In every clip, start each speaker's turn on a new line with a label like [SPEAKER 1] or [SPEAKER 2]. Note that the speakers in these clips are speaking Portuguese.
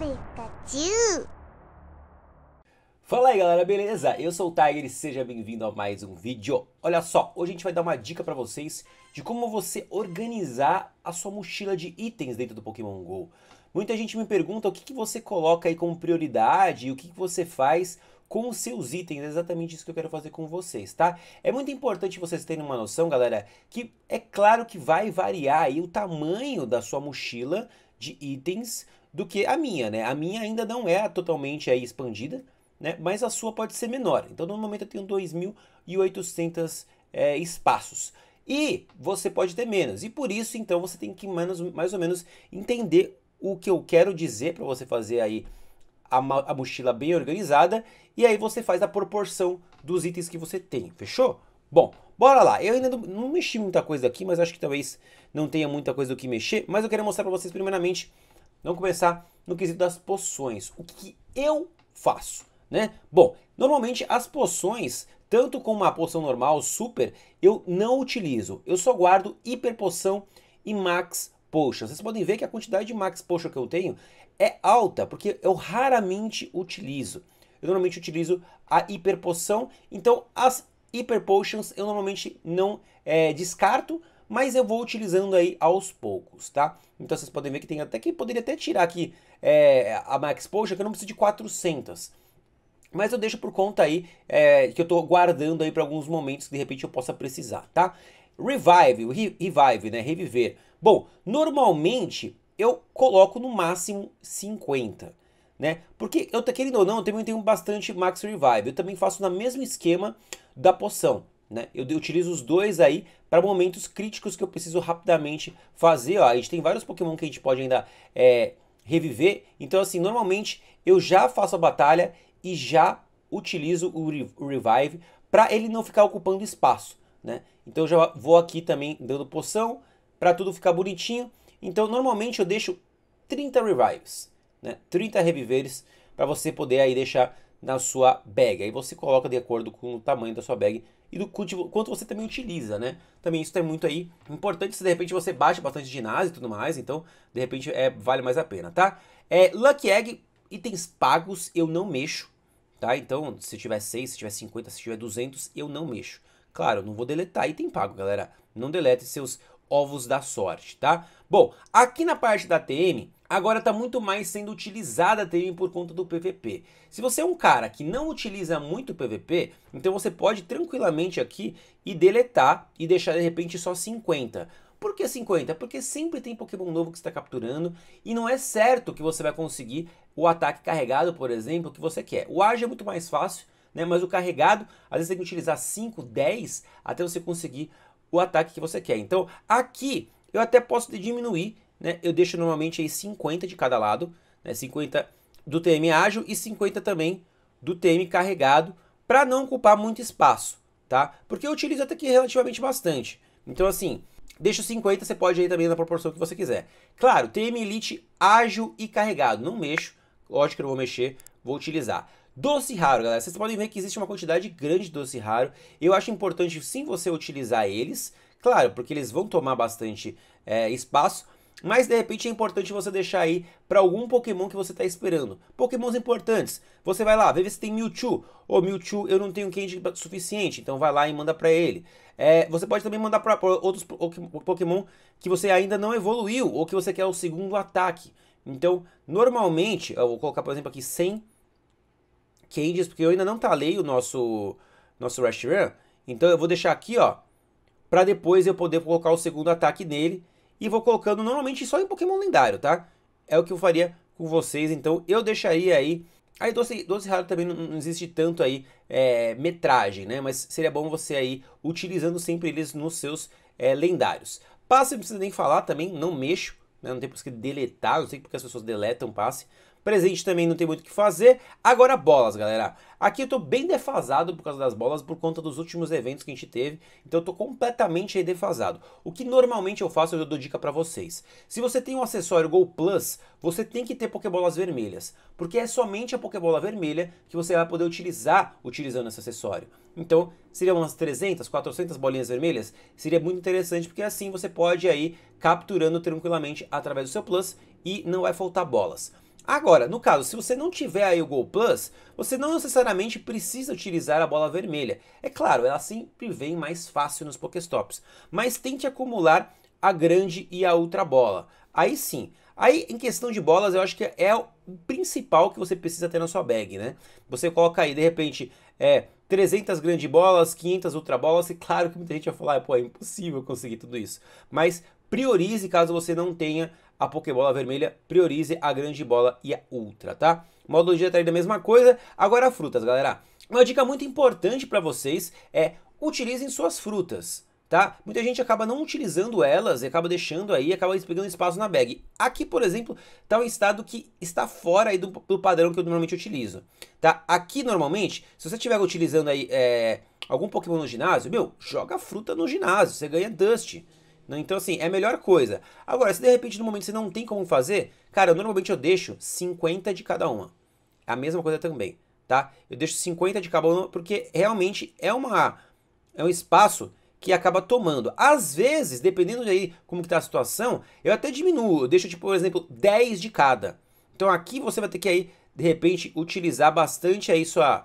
[SPEAKER 1] Pikachu! Fala aí galera, beleza? Eu sou o Tiger e seja bem-vindo a mais um vídeo. Olha só, hoje a gente vai dar uma dica para vocês de como você organizar a sua mochila de itens dentro do Pokémon GO. Muita gente me pergunta o que, que você coloca aí como prioridade e o que, que você faz com os seus itens. É exatamente isso que eu quero fazer com vocês, tá? É muito importante vocês terem uma noção, galera, que é claro que vai variar aí o tamanho da sua mochila de itens do que a minha, né? A minha ainda não é totalmente aí expandida, né? Mas a sua pode ser menor. Então, no momento eu tenho 2.800 é, espaços. E você pode ter menos. E por isso, então, você tem que mais ou menos entender o que eu quero dizer para você fazer aí a, a mochila bem organizada. E aí você faz a proporção dos itens que você tem. Fechou? Bom, bora lá. Eu ainda não, não mexi muita coisa aqui, mas acho que talvez não tenha muita coisa do que mexer. Mas eu quero mostrar para vocês primeiramente Vamos começar no quesito das poções. O que eu faço, né? Bom, normalmente as poções, tanto como a poção normal, super, eu não utilizo. Eu só guardo hiper poção e max potion. Vocês podem ver que a quantidade de max potion que eu tenho é alta, porque eu raramente utilizo. Eu normalmente utilizo a hiper poção, então as hiper potions eu normalmente não é, descarto, mas eu vou utilizando aí aos poucos, tá? Então vocês podem ver que tem até que poderia até tirar aqui é, a Max Poxa, que eu não preciso de 400. Mas eu deixo por conta aí, é, que eu tô guardando aí para alguns momentos que de repente eu possa precisar, tá? Revive, re revive, né? Reviver. Bom, normalmente eu coloco no máximo 50, né? Porque eu, querendo ou não, eu também tenho bastante Max Revive. Eu também faço no mesmo esquema da poção, né? Eu utilizo os dois aí para momentos críticos que eu preciso rapidamente fazer. Ó. A gente tem vários Pokémon que a gente pode ainda é, reviver. Então, assim, normalmente eu já faço a batalha e já utilizo o, Re o Revive para ele não ficar ocupando espaço. Né? Então, eu já vou aqui também dando poção para tudo ficar bonitinho. Então, normalmente eu deixo 30 Revives, né? 30 Reviveres para você poder aí deixar na sua bag. Aí você coloca de acordo com o tamanho da sua bag e do quanto você também utiliza, né? Também isso é muito aí importante se de repente você baixa bastante ginásio e tudo mais, então de repente é, vale mais a pena, tá? É, Lucky Egg, itens pagos eu não mexo, tá? Então se tiver 6, se tiver 50, se tiver 200, eu não mexo. Claro, não vou deletar item pago, galera. Não delete seus ovos da sorte, tá? Bom, aqui na parte da TM, agora está muito mais sendo utilizada a TM por conta do PVP. Se você é um cara que não utiliza muito PVP, então você pode tranquilamente aqui e deletar e deixar de repente só 50. Por que 50? Porque sempre tem Pokémon novo que está capturando e não é certo que você vai conseguir o ataque carregado, por exemplo, que você quer. O arge é muito mais fácil, né? mas o carregado, às vezes tem que utilizar 5, 10 até você conseguir o ataque que você quer. Então aqui eu até posso diminuir, né? Eu deixo normalmente aí 50 de cada lado, né? 50 do TM ágil e 50 também do TM carregado, para não ocupar muito espaço, tá? Porque eu utilizo até aqui relativamente bastante. Então assim, deixa 50, você pode aí também na proporção que você quiser. Claro, TM Elite ágil e carregado, não mexo, lógico que eu vou mexer, vou utilizar. Doce raro, galera. Vocês podem ver que existe uma quantidade grande de doce raro. Eu acho importante sim você utilizar eles, claro, porque eles vão tomar bastante é, espaço. Mas de repente é importante você deixar aí para algum Pokémon que você está esperando. Pokémons importantes. Você vai lá, vê se tem Mewtwo. Ô, oh, Mewtwo, eu não tenho candy suficiente, então vai lá e manda para ele. É, você pode também mandar para outros Pokémon que você ainda não evoluiu ou que você quer o segundo ataque. Então, normalmente, eu vou colocar, por exemplo, aqui 100 Candies, porque eu ainda não talei o nosso, nosso Run. Então eu vou deixar aqui, ó, para depois eu poder colocar o segundo ataque nele. E vou colocando normalmente só em Pokémon lendário, tá? É o que eu faria com vocês, então eu deixaria aí... Aí doce, doce raro também não, não existe tanto aí é, metragem, né? Mas seria bom você aí utilizando sempre eles nos seus é, lendários. Passe não precisa nem falar também, não mexo, né? não tem por que deletar, não sei porque as pessoas deletam passe. Presente também não tem muito o que fazer. Agora bolas, galera. Aqui eu tô bem defasado por causa das bolas, por conta dos últimos eventos que a gente teve, então eu tô completamente defasado. O que normalmente eu faço, eu dou dica para vocês. Se você tem um acessório Go Plus, você tem que ter Pokébolas vermelhas, porque é somente a Pokébola vermelha que você vai poder utilizar utilizando esse acessório. Então, seriam umas 300, 400 bolinhas vermelhas? Seria muito interessante, porque assim você pode aí capturando tranquilamente através do seu Plus e não vai faltar bolas. Agora, no caso, se você não tiver aí o Gol Plus, você não necessariamente precisa utilizar a bola vermelha. É claro, ela sempre vem mais fácil nos Pokéstops, mas tente acumular a grande e a ultra bola. Aí sim. Aí, em questão de bolas, eu acho que é o principal que você precisa ter na sua bag, né? Você coloca aí, de repente, é, 300 grandes bolas, 500 ultra bolas, e claro que muita gente vai falar, ah, pô, é impossível conseguir tudo isso. Mas priorize caso você não tenha a Pokébola vermelha priorize a grande bola e a ultra, tá? Módulo de atraída a mesma coisa. Agora frutas, galera. Uma dica muito importante para vocês é utilizem suas frutas, tá? Muita gente acaba não utilizando elas e acaba deixando aí, acaba pegando espaço na bag. Aqui, por exemplo, tá um estado que está fora aí do, do padrão que eu normalmente utilizo, tá? Aqui, normalmente, se você estiver utilizando aí é, algum Pokémon no ginásio, meu, joga fruta no ginásio, você ganha Dust, né? Então, assim, é a melhor coisa. Agora, se de repente no momento você não tem como fazer, cara, eu, normalmente eu deixo 50 de cada uma. É a mesma coisa também, tá? Eu deixo 50 de cada uma porque realmente é uma é um espaço que acaba tomando. Às vezes, dependendo de aí como que tá a situação, eu até diminuo, eu deixo tipo, por exemplo, 10 de cada. Então aqui você vai ter que aí de repente utilizar bastante aí sua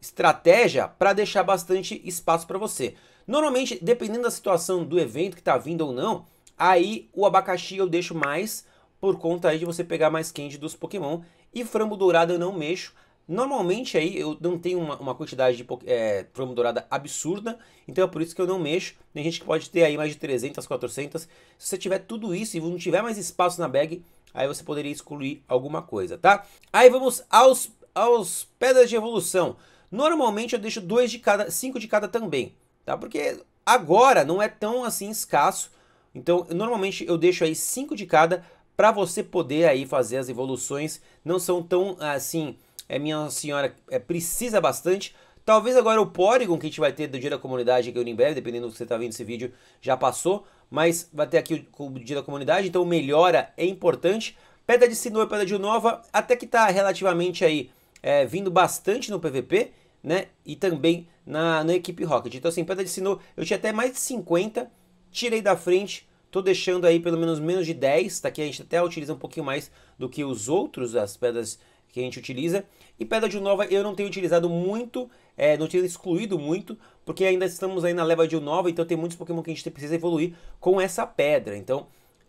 [SPEAKER 1] estratégia para deixar bastante espaço para você. Normalmente, dependendo da situação do evento que tá vindo ou não, aí o abacaxi eu deixo mais por conta aí de você pegar mais quente dos Pokémon. E frango dourado eu não mexo. Normalmente aí eu não tenho uma, uma quantidade de é, frango dourada absurda, então é por isso que eu não mexo. Tem gente que pode ter aí mais de 300, 400. Se você tiver tudo isso e não tiver mais espaço na bag, aí você poderia excluir alguma coisa, tá? Aí vamos aos, aos pedras de evolução. Normalmente eu deixo dois de cada, cinco de cada também tá? Porque agora não é tão assim escasso. Então, normalmente eu deixo aí 5 de cada para você poder aí fazer as evoluções. Não são tão assim, é minha senhora, é, precisa bastante. Talvez agora o Porygon que a gente vai ter do dia da comunidade aqui em breve, dependendo do que você tá vendo esse vídeo, já passou. Mas vai ter aqui o, dia da comunidade, então melhora é importante. Pedra de Sinnoh e Pedra de Unova até que está relativamente aí é, vindo bastante no PVP, né? E também na, na equipe Rocket. Então assim, Pedra de sino, eu tinha até mais de 50, tirei da frente, tô deixando aí pelo menos menos de 10, tá aqui a gente até utiliza um pouquinho mais do que os outros, as pedras que a gente utiliza. E pedra de Unova eu não tenho utilizado muito, é, não tenho excluído muito, porque ainda estamos aí na leva de Unova, então tem muitos Pokémon que a gente precisa evoluir com essa pedra. Então,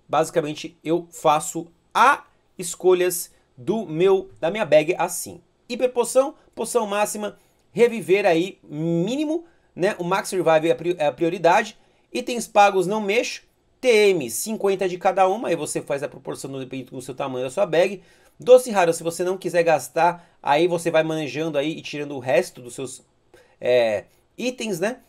[SPEAKER 1] basicamente, eu faço a escolhas do meu da minha bag assim. Hiperpoção, poção máxima, reviver aí mínimo, né? O Max Revive é a é prioridade. Itens pagos não mexo. TM, 50 de cada uma, aí você faz a proporção dependendo do seu tamanho da sua bag. Doce raro, se você não quiser gastar, aí você vai manejando aí e tirando o resto dos seus é, itens, né?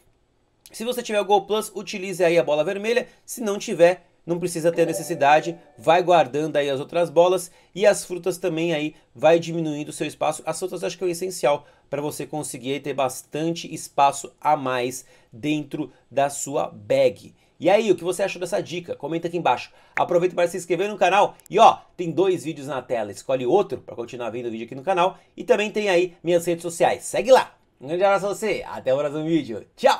[SPEAKER 1] Se você tiver o Gol Plus, utilize aí a bola vermelha. Se não tiver, não precisa ter necessidade, vai guardando aí as outras bolas e as frutas também aí vai diminuindo o seu espaço. As frutas acho que é o essencial para você conseguir ter bastante espaço a mais dentro da sua bag. E aí, o que você achou dessa dica? Comenta aqui embaixo. Aproveita para se inscrever no canal e ó, tem dois vídeos na tela. Escolhe outro para continuar vendo o vídeo aqui no canal e também tem aí minhas redes sociais. Segue lá. Um grande abraço a você. Até o próximo vídeo. Tchau.